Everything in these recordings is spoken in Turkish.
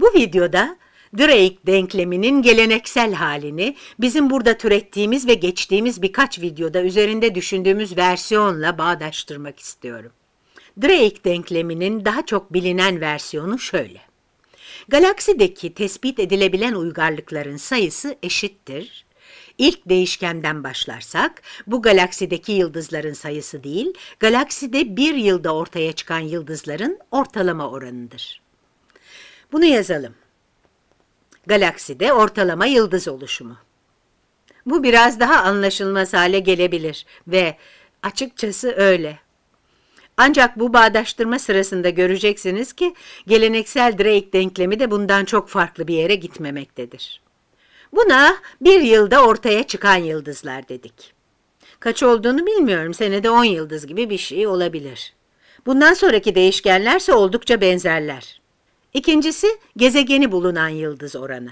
Bu videoda Drake denkleminin geleneksel halini bizim burada türettiğimiz ve geçtiğimiz birkaç videoda üzerinde düşündüğümüz versiyonla bağdaştırmak istiyorum. Drake denkleminin daha çok bilinen versiyonu şöyle. Galaksideki tespit edilebilen uygarlıkların sayısı eşittir. İlk değişkenden başlarsak, bu galaksideki yıldızların sayısı değil, galakside bir yılda ortaya çıkan yıldızların ortalama oranıdır. Bunu yazalım. Galakside ortalama yıldız oluşumu. Bu biraz daha anlaşılmaz hale gelebilir ve açıkçası öyle. Ancak bu bağdaştırma sırasında göreceksiniz ki geleneksel Drake denklemi de bundan çok farklı bir yere gitmemektedir. Buna bir yılda ortaya çıkan yıldızlar dedik. Kaç olduğunu bilmiyorum, senede 10 yıldız gibi bir şey olabilir. Bundan sonraki değişkenlerse oldukça benzerler. İkincisi gezegeni bulunan yıldız oranı.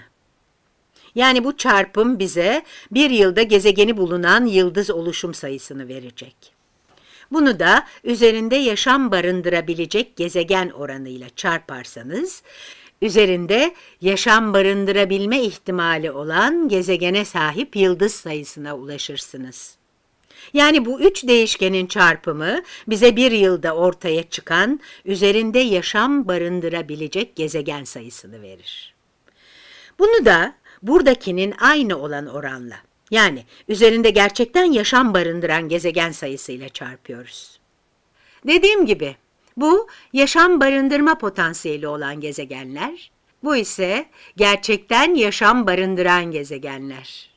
Yani bu çarpım bize bir yılda gezegeni bulunan yıldız oluşum sayısını verecek. Bunu da üzerinde yaşam barındırabilecek gezegen oranıyla çarparsanız, üzerinde yaşam barındırabilme ihtimali olan gezegene sahip yıldız sayısına ulaşırsınız. Yani bu üç değişkenin çarpımı bize bir yılda ortaya çıkan üzerinde yaşam barındırabilecek gezegen sayısını verir. Bunu da buradakinin aynı olan oranla yani üzerinde gerçekten yaşam barındıran gezegen sayısıyla çarpıyoruz. Dediğim gibi bu yaşam barındırma potansiyeli olan gezegenler, bu ise gerçekten yaşam barındıran gezegenler.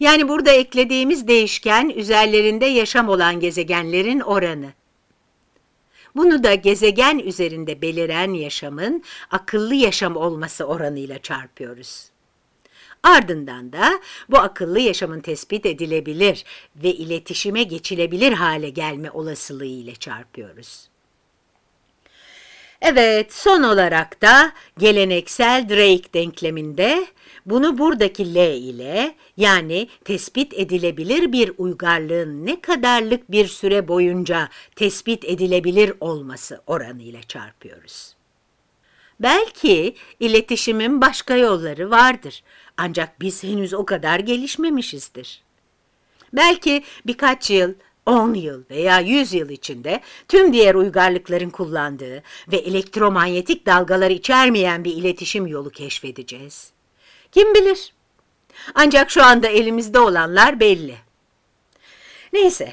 Yani burada eklediğimiz değişken üzerlerinde yaşam olan gezegenlerin oranı. Bunu da gezegen üzerinde beliren yaşamın akıllı yaşam olması oranıyla çarpıyoruz. Ardından da bu akıllı yaşamın tespit edilebilir ve iletişime geçilebilir hale gelme olasılığı ile çarpıyoruz. Evet, son olarak da geleneksel Drake denkleminde bunu buradaki L ile yani tespit edilebilir bir uygarlığın ne kadarlık bir süre boyunca tespit edilebilir olması oranıyla çarpıyoruz. Belki iletişimin başka yolları vardır ancak biz henüz o kadar gelişmemişizdir. Belki birkaç yıl, 10 yıl veya 100 yıl içinde tüm diğer uygarlıkların kullandığı ve elektromanyetik dalgalar içermeyen bir iletişim yolu keşfedeceğiz. Kim bilir? Ancak şu anda elimizde olanlar belli. Neyse,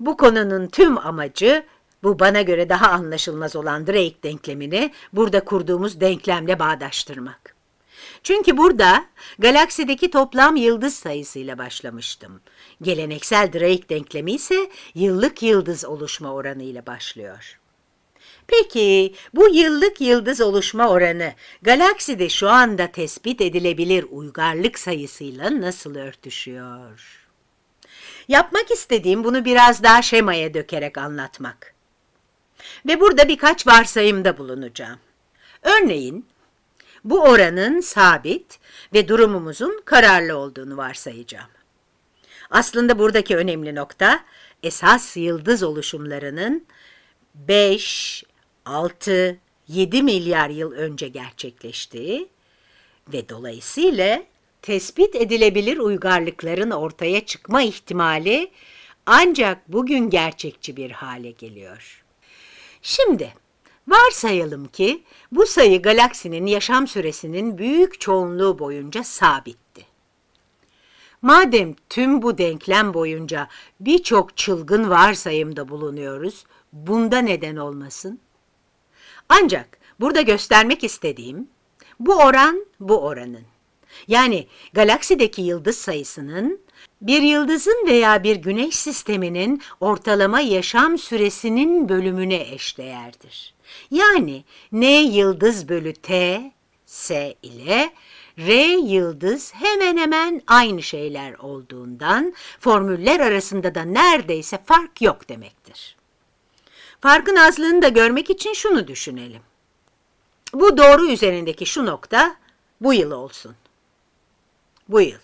bu konunun tüm amacı bu bana göre daha anlaşılmaz olan Drake denklemini burada kurduğumuz denklemle bağdaştırmak. Çünkü burada galaksideki toplam yıldız sayısıyla başlamıştım. Geleneksel Drake denklemi ise yıllık yıldız oluşma oranıyla başlıyor. Peki bu yıllık yıldız oluşma oranı galakside şu anda tespit edilebilir uygarlık sayısıyla nasıl örtüşüyor? Yapmak istediğim bunu biraz daha şemaya dökerek anlatmak. Ve burada birkaç varsayımda bulunacağım. Örneğin bu oranın sabit ve durumumuzun kararlı olduğunu varsayacağım. Aslında buradaki önemli nokta esas yıldız oluşumlarının 5, 6, 7 milyar yıl önce gerçekleştiği ve dolayısıyla tespit edilebilir uygarlıkların ortaya çıkma ihtimali ancak bugün gerçekçi bir hale geliyor. Şimdi varsayalım ki bu sayı galaksinin yaşam süresinin büyük çoğunluğu boyunca sabitti. Madem tüm bu denklem boyunca birçok çılgın varsayımda bulunuyoruz, bunda neden olmasın? Ancak burada göstermek istediğim bu oran bu oranın. Yani galaksideki yıldız sayısının bir yıldızın veya bir güneş sisteminin ortalama yaşam süresinin bölümüne eşdeğerdir. Yani n yıldız bölü t, s ile R yıldız hemen hemen aynı şeyler olduğundan formüller arasında da neredeyse fark yok demektir. Farkın azlığını da görmek için şunu düşünelim. Bu doğru üzerindeki şu nokta bu yıl olsun. Bu yıl.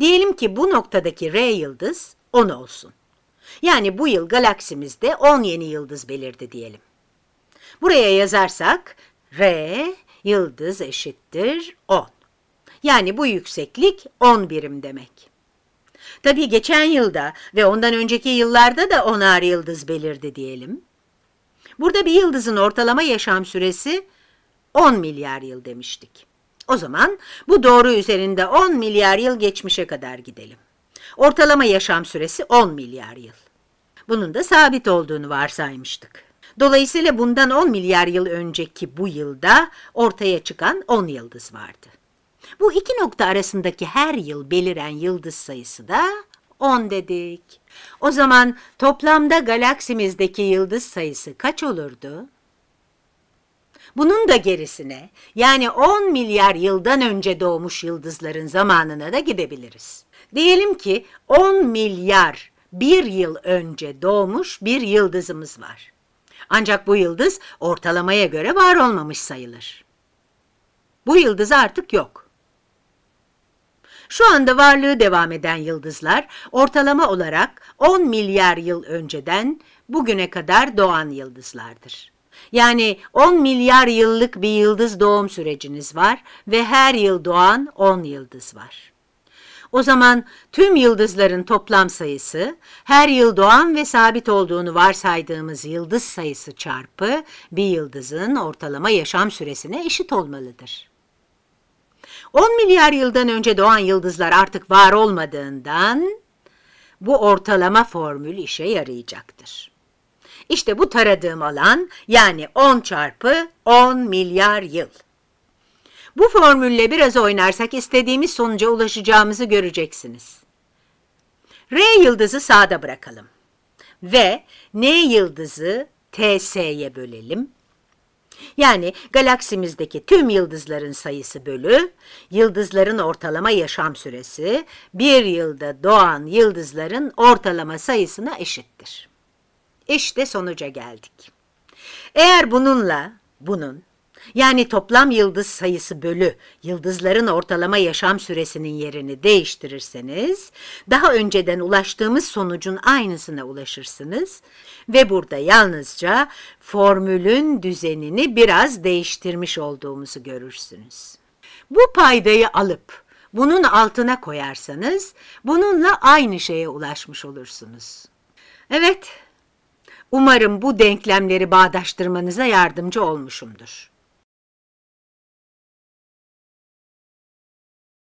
Diyelim ki bu noktadaki R yıldız 10 olsun. Yani bu yıl galaksimizde 10 yeni yıldız belirdi diyelim. Buraya yazarsak R yıldız eşittir 10. Yani bu yükseklik 10 birim demek. Tabii geçen yılda ve ondan önceki yıllarda da onar yıldız belirdi diyelim. Burada bir yıldızın ortalama yaşam süresi 10 milyar yıl demiştik. O zaman bu doğru üzerinde 10 milyar yıl geçmişe kadar gidelim. Ortalama yaşam süresi 10 milyar yıl. Bunun da sabit olduğunu varsaymıştık. Dolayısıyla bundan 10 milyar yıl önceki bu yılda ortaya çıkan 10 yıldız vardı. Bu iki nokta arasındaki her yıl beliren yıldız sayısı da 10 dedik. O zaman toplamda galaksimizdeki yıldız sayısı kaç olurdu? Bunun da gerisine yani 10 milyar yıldan önce doğmuş yıldızların zamanına da gidebiliriz. Diyelim ki 10 milyar bir yıl önce doğmuş bir yıldızımız var. Ancak bu yıldız ortalamaya göre var olmamış sayılır. Bu yıldız artık yok. Şu anda varlığı devam eden yıldızlar ortalama olarak 10 milyar yıl önceden bugüne kadar doğan yıldızlardır. Yani 10 milyar yıllık bir yıldız doğum süreciniz var ve her yıl doğan 10 yıldız var. O zaman tüm yıldızların toplam sayısı her yıl doğan ve sabit olduğunu varsaydığımız yıldız sayısı çarpı bir yıldızın ortalama yaşam süresine eşit olmalıdır. 10 milyar yıldan önce doğan yıldızlar artık var olmadığından bu ortalama formül işe yarayacaktır. İşte bu taradığım alan yani 10 çarpı 10 milyar yıl. Bu formülle biraz oynarsak istediğimiz sonuca ulaşacağımızı göreceksiniz. R yıldızı sağda bırakalım ve N yıldızı TS'ye bölelim. Yani galaksimizdeki tüm yıldızların sayısı bölü, yıldızların ortalama yaşam süresi, bir yılda doğan yıldızların ortalama sayısına eşittir. İşte sonuca geldik. Eğer bununla, bunun yani toplam yıldız sayısı bölü yıldızların ortalama yaşam süresinin yerini değiştirirseniz daha önceden ulaştığımız sonucun aynısına ulaşırsınız ve burada yalnızca formülün düzenini biraz değiştirmiş olduğumuzu görürsünüz. Bu paydayı alıp bunun altına koyarsanız bununla aynı şeye ulaşmış olursunuz. Evet, umarım bu denklemleri bağdaştırmanıza yardımcı olmuşumdur.